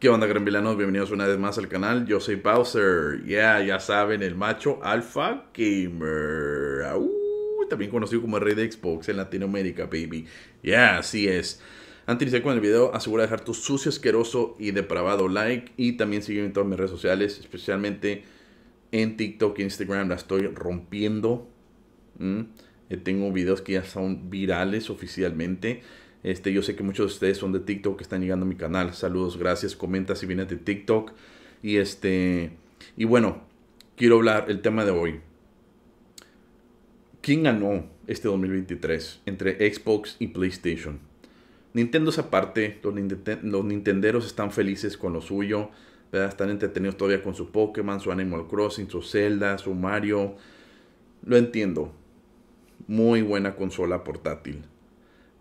¿Qué onda, gran Bienvenidos una vez más al canal. Yo soy Bowser. ya ya saben, el macho alfa gamer. también conocido como rey de Xbox en Latinoamérica, baby. Yeah, así es. Antes de iniciar con el video, asegura dejar tu sucio, asqueroso y depravado like. Y también sígueme en todas mis redes sociales, especialmente en TikTok e Instagram. La estoy rompiendo. Mm. Eh, tengo videos que ya son virales oficialmente. Este, yo sé que muchos de ustedes son de TikTok que están llegando a mi canal. Saludos, gracias. Comenta si vienes de TikTok. Y este. Y bueno, quiero hablar el tema de hoy. ¿Quién ganó este 2023 entre Xbox y PlayStation? Nintendo es aparte, los, Nintenderos están felices con lo suyo, están entretenidos todavía con su Pokémon, su Animal Crossing, su Zelda, su Mario. Lo entiendo. Muy buena consola portátil.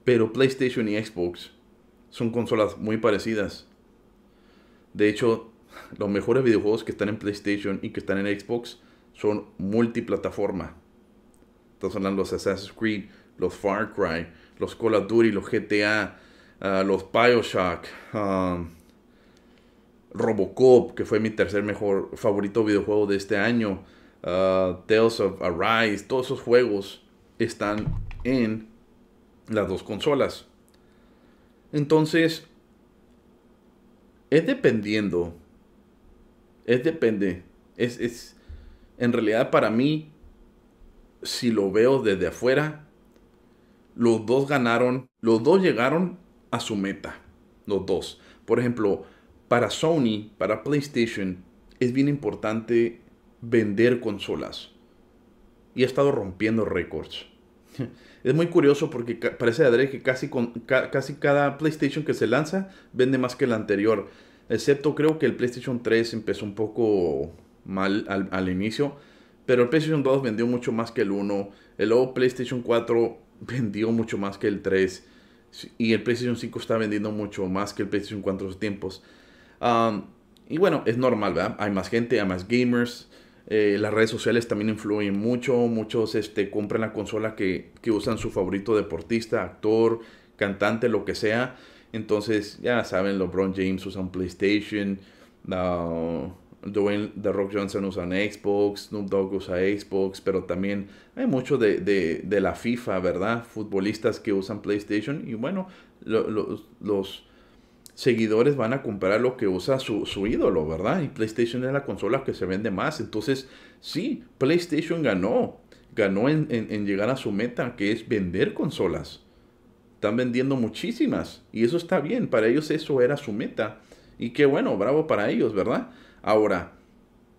Pero PlayStation y Xbox son consolas muy parecidas. De hecho, los mejores videojuegos que están en PlayStation y que están en Xbox son multiplataforma. Estamos hablando de los Assassin's Creed, los Far Cry, los Call of Duty, los GTA, ah, los Bioshock, um, Robocop, que fue mi tercer mejor favorito videojuego de este año, ah, Tales of Arise, todos esos juegos están en las dos consolas. Entonces, es dependiendo. Es depende. Es, es, en realidad para mí, si lo veo desde afuera, los dos ganaron, los dos llegaron a su meta. Los dos. Por ejemplo, para Sony, para PlayStation, es bien importante vender consolas. Y ha estado rompiendo récords. Es muy curioso porque parece de que casi, con, casi cada PlayStation que se lanza vende más que el anterior. Excepto creo que el PlayStation 3 empezó un poco mal al, inicio. Pero el PlayStation 2 vendió mucho más que el 1. El nuevo PlayStation 4 vendió mucho más que el 3. Y el PlayStation 5 está vendiendo mucho más que el PlayStation 4 en sus tiempos. y bueno, es normal, ¿verdad? Hay más gente, hay más gamers. Eh, las redes sociales también influyen mucho. Muchos este, compran la consola que, que usan su favorito deportista, actor, cantante, lo que sea. Entonces, ya saben, LeBron James usa PlayStation. Uh, Dwayne The Rock Johnson usa Xbox, Snoop Dogg usa Xbox, pero también hay mucho de, de, de la FIFA, ¿verdad? Futbolistas que usan PlayStation y bueno, los, seguidores van a comprar lo que usa su, ídolo, ¿verdad? Y PlayStation es la consola que se vende más. Entonces, sí, PlayStation ganó. Ganó en, llegar a su meta, que es vender consolas. Están vendiendo muchísimas. Y eso está bien. Para ellos eso era su meta. Y qué bueno, bravo para ellos, ¿verdad? Ahora,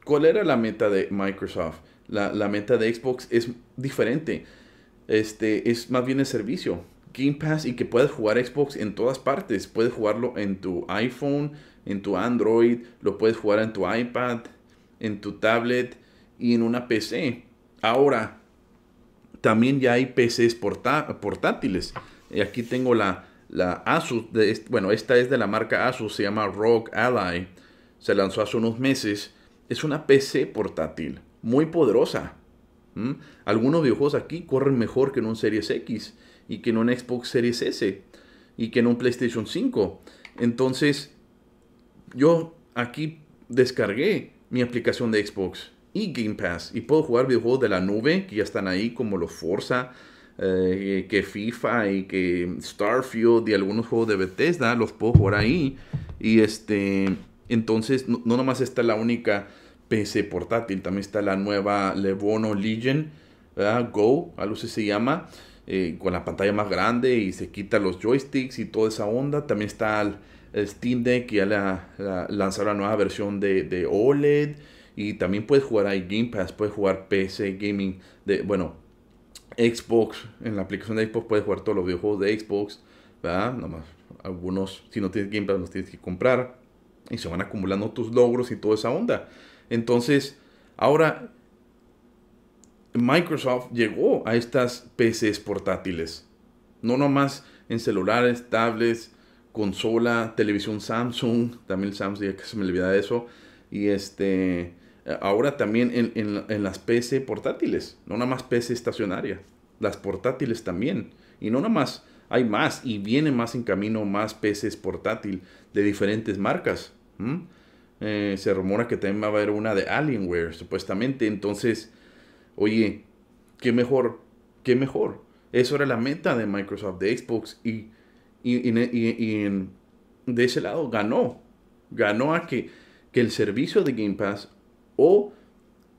¿cuál era la meta de Microsoft? La, la meta de Xbox es diferente. Este, es más bien el servicio Game Pass y que puedes jugar Xbox en todas partes. Puedes jugarlo en tu iPhone, en tu Android, lo puedes jugar en tu iPad, en tu tablet y en una PC. Ahora, también ya hay PCs portátiles. Y aquí tengo la, Asus, bueno, esta es de la marca Asus, se llama Rock Ally. Se lanzó hace unos meses. Es una PC portátil, muy poderosa. Algunos videojuegos aquí corren mejor que en un Series X y que en un Xbox Series S y que en un PlayStation 5. Entonces, yo aquí descargué mi aplicación de Xbox y Game Pass y puedo jugar videojuegos de la nube que ya están ahí como los Forza, eh, que FIFA y que Starfield y algunos juegos de Bethesda los puedo jugar ahí y este entonces no, nomás está la única PC portátil, también está la nueva Lebono Legion, ¿verdad? Go, algo así se llama eh, con la pantalla más grande y se quita los joysticks y toda esa onda. También está el, Steam Deck, que ya la, lanzaron la nueva versión de, de, OLED. Y también puedes jugar ahí Game Pass, puedes jugar PC Gaming, de, bueno, Xbox. En la aplicación de Xbox puedes jugar todos los videojuegos de Xbox, ¿verdad? Nomás algunos, si no tienes Game Pass, los tienes que comprar. Y se van acumulando tus logros y toda esa onda. Entonces, ahora Microsoft llegó a estas PCs portátiles. No nomás en celulares, tablets, consola, televisión Samsung, también Samsung, ya que se me olvida eso. Y este, ahora también en, las PC portátiles, no nada más PC estacionaria, las portátiles también. Y no nada más, hay más y viene más en camino más PCs portátil de diferentes marcas. Eh, se rumora que también va a haber una de Alienware, supuestamente. Entonces, Oye, qué mejor, qué mejor. Eso era la meta de Microsoft, de Xbox. Y, de ese lado ganó. Ganó a que, el servicio de Game Pass o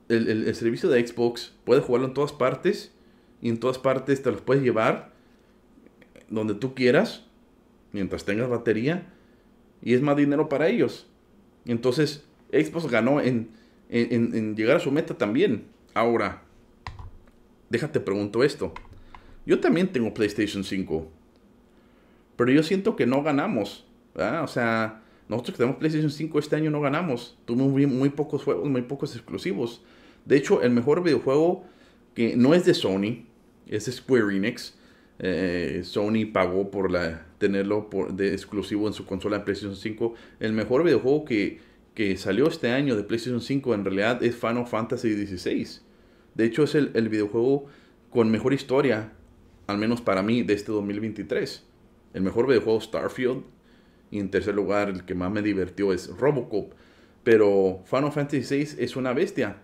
el, servicio de Xbox puede jugarlo en todas partes. Y en todas partes te los puedes llevar donde tú quieras, mientras tengas batería. Y es más dinero para ellos. Entonces, Xbox ganó en, en llegar a su meta también. Ahora, déjate pregunto esto. Yo también tengo PlayStation 5. Pero yo siento que no ganamos. O sea, nosotros que tenemos PlayStation 5 este año no ganamos. Tuvimos muy, pocos juegos, muy pocos exclusivos. De hecho, el mejor videojuego que no es de Sony, es de Square Enix. Eh, Sony pagó por tenerlo de exclusivo en su consola de PlayStation 5. El mejor videojuego que que salió este año de PlayStation 5 en realidad es Final Fantasy XVI. De hecho, es el, videojuego con mejor historia, al menos para mí, de este 2023. El mejor videojuego Starfield. Y en tercer lugar, el que más me divirtió es Robocop. Pero Final Fantasy VI es una bestia.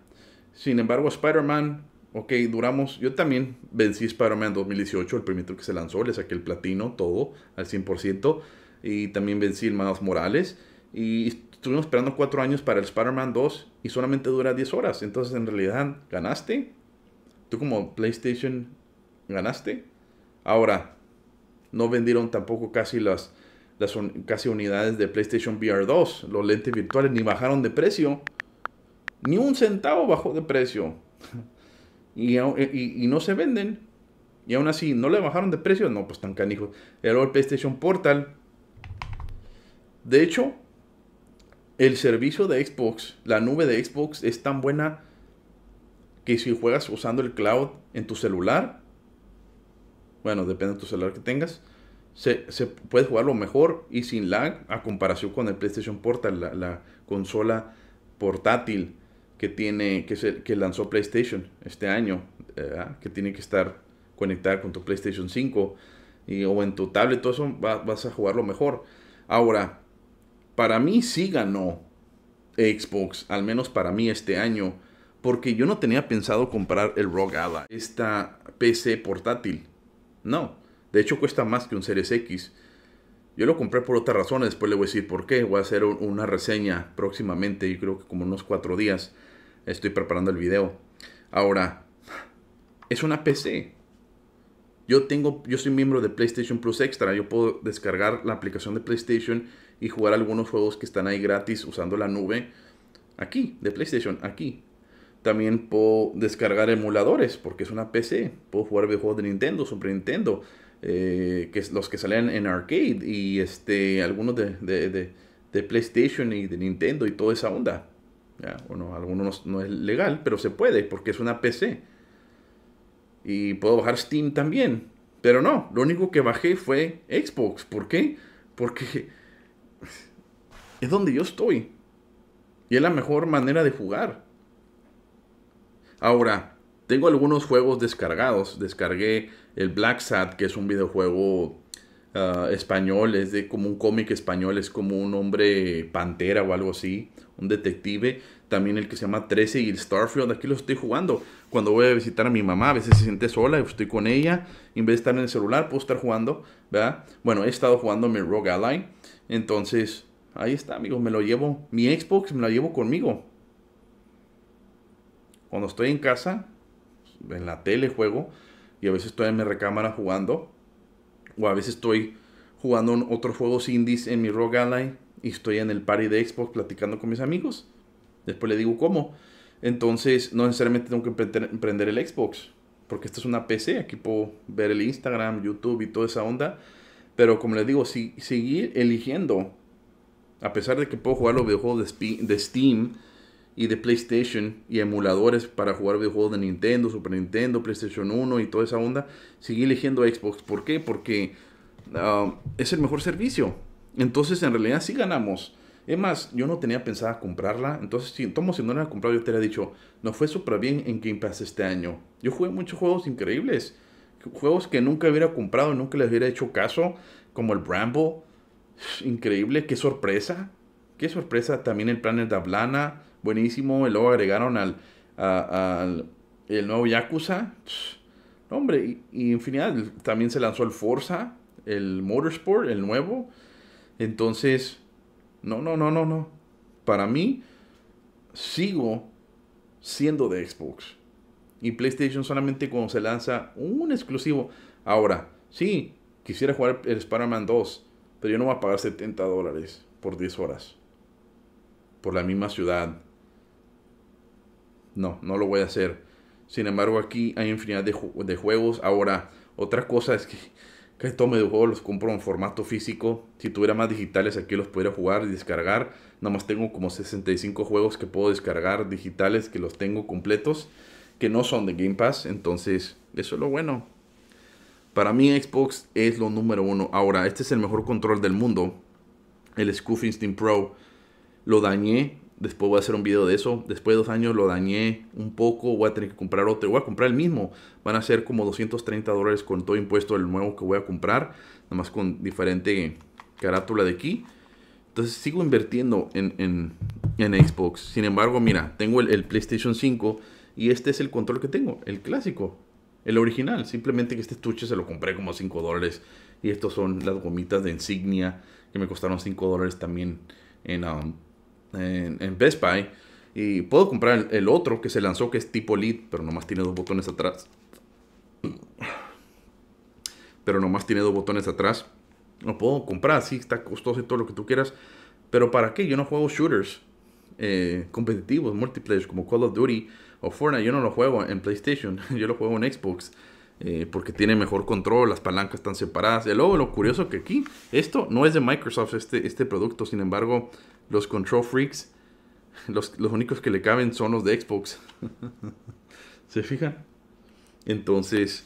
Sin embargo, Spider-Man, ok, duramos. Yo también vencí Spider-Man 2018, el primero que se lanzó. Le saqué el platino, todo, al 100%. Y también vencí el Miles Morales. Y estuvimos esperando cuatro años para el Spider-Man 2 y solamente dura 10 horas. Entonces, en realidad, ganaste. Tú como PlayStation, ganaste. Ahora, no vendieron tampoco casi las, casi unidades de PlayStation VR 2. Los lentes virtuales ni bajaron de precio. Ni un centavo bajó de precio. Eh, y, no se venden. Y aún así, ¿no le bajaron de precio? No, pues tan canijo. el PlayStation Portal. De hecho, el servicio de Xbox, la nube de Xbox es tan buena que si juegas usando el cloud en tu celular, bueno, depende de tu celular que tengas, se, se puede jugarlo mejor y sin lag a comparación con el PlayStation Portal, la, consola portátil que tiene que, que lanzó PlayStation este año, que tiene que estar conectada con tu PlayStation 5 y, o en tu tablet, todo eso vas a jugarlo mejor. Ahora, para mí sí ganó Xbox, al menos para mí este año, porque yo no tenía pensado comprar el ROG Ally, esta PC portátil. No, de hecho cuesta más que un Series X. Yo lo compré por otras razones, después le voy a decir por qué. Voy a hacer una reseña próximamente, yo creo que como unos cuatro días. Estoy preparando el video. Ahora, es una PC. Yo tengo, yo soy miembro de PlayStation Plus Extra, yo puedo descargar la aplicación de PlayStation y jugar algunos juegos que están ahí gratis usando la nube aquí, de PlayStation, aquí. También puedo descargar emuladores porque es una PC. Puedo jugar videojuegos de Nintendo, Super Nintendo, eh, que los que salen en arcade y este, algunos de, PlayStation y de Nintendo y toda esa onda. bueno, algunos no es legal, pero se puede porque es una PC y puedo bajar Steam también. Pero no, lo único que bajé fue Xbox. ¿Por qué? Porque es donde yo estoy. Y es la mejor manera de jugar. Ahora, tengo algunos juegos descargados. Descargué el Black Sat, que es un videojuego ah, español, es de como un cómic español, es como un hombre pantera o algo así, un detective. También el que se llama 13 y el Starfield, aquí lo estoy jugando. Cuando voy a visitar a mi mamá, a veces se siente sola, estoy con ella, en vez de estar en el celular, puedo estar jugando, ¿verdad? Bueno, he estado jugando mi Rogue Ally, entonces ahí está, amigos, me lo llevo, mi Xbox me lo llevo conmigo. Cuando estoy en casa, en la tele juego, y a veces estoy en mi recámara jugando, o a veces estoy jugando otros juegos indies en mi Rogue Ally y estoy en el party de Xbox platicando con mis amigos. Después le digo cómo. Entonces, no necesariamente tengo que prender el Xbox, porque esta es una PC, aquí puedo ver el Instagram, YouTube y toda esa onda. Pero como les digo, si, seguir eligiendo, a pesar de que puedo jugar los videojuegos de, Steam y de PlayStation y emuladores para jugar videojuegos de Nintendo, Super Nintendo, PlayStation 1 y toda esa onda, seguir eligiendo Xbox. ¿Por qué? Porque ah, es el mejor servicio. Entonces, en realidad sí ganamos. Es más, yo no tenía pensada comprarla. Entonces, si Tomo, si no la comprado, yo te hubiera dicho, nos fue súper bien en Game Pass este año. Yo jugué muchos juegos increíbles. Juegos que nunca hubiera comprado, nunca les hubiera hecho caso. Como el Bramble. Increíble, qué sorpresa. Qué sorpresa. También el Planet Ablana. Buenísimo. Y luego agregaron al, al el nuevo Yakuza. hombre, y, en infinidad. También se lanzó el Forza, el Motorsport, el nuevo. Entonces, no, no, no, no, no. Para mí, sigo siendo de Xbox. Y PlayStation solamente cuando se lanza un exclusivo. Ahora, sí, quisiera jugar el Spider-Man 2, pero yo no voy a pagar 70 dólares por 10 horas. Por la misma ciudad. No, no lo voy a hacer. Sin embargo, aquí hay infinidad de, de juegos. Ahora, otra cosa es que que todos medio juegos los compro en formato físico. Si tuviera más digitales aquí los pudiera jugar y descargar. Nada más tengo como 65 juegos que puedo descargar digitales que los tengo completos. Que no son de Game Pass. Entonces, eso es lo bueno. Para mí Xbox es lo número uno. Ahora, este es el mejor control del mundo. El Scoof Instinct Pro. Lo dañé Después voy a hacer un video de eso. Después de dos años lo dañé un poco. Voy a tener que comprar otro. Voy a comprar el mismo. Van a ser como 230 dólares con todo impuesto el nuevo que voy a comprar. Nada más con diferente carátula de aquí. Entonces sigo invirtiendo en, en, Xbox. Sin embargo, mira, tengo el, PlayStation 5 y este es el control que tengo. El clásico. El original. Simplemente que este estuche se lo compré como 5 dólares. Y estos son las gomitas de insignia que me costaron 5 dólares también en... Um, en, Best Buy. Y puedo comprar el, otro que se lanzó, que es tipo lead, pero nomás tiene dos botones atrás. Pero nomás tiene dos botones atrás. Lo puedo comprar, Si está costoso y todo lo que tú quieras. Pero ¿para qué? Yo no juego shooters eh, competitivos, multiplayer, como Call of Duty o Fortnite. Yo no lo juego en PlayStation, yo lo juego en Xbox. Eh, porque tiene mejor control, las palancas están separadas. Y luego lo curioso que aquí, esto no es de Microsoft, este, este producto, sin embargo, los Control Freaks, los, únicos que le caben son los de Xbox. ¿Se fijan? Entonces,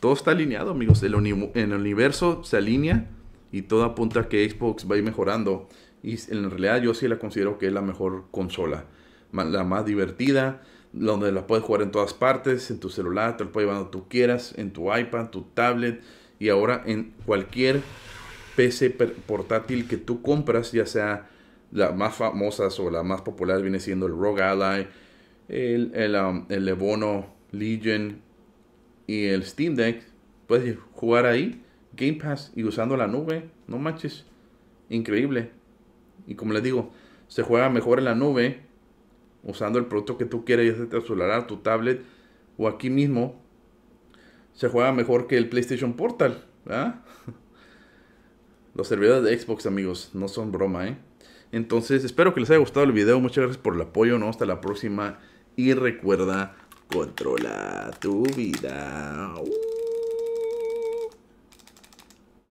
todo está alineado, amigos. En el universo se alinea y todo apunta a que Xbox va a ir mejorando. Y en realidad yo sí la considero que es la mejor consola. La más divertida, donde la puedes jugar en todas partes, en tu celular, te lo puedes llevar donde tú quieras, en tu iPad, tu tablet y ahora en cualquier PC portátil que tú compras, ya sea la más famosa o la más popular viene siendo el Rogue Ally, el, el, um, el Legion y el Steam Deck, puedes jugar ahí Game Pass y usando la nube, no manches, increíble. Y como les digo, se juega mejor en la nube usando el producto que tú quieras ya sea tu tu tablet o aquí mismo, se juega mejor que el PlayStation Portal. Los servidores de Xbox, amigos, no son broma, ¿eh? Entonces, espero que les haya gustado el video. Muchas gracias por el apoyo. ¿no? hasta la próxima. Y recuerda, controla tu vida. ¡Uh!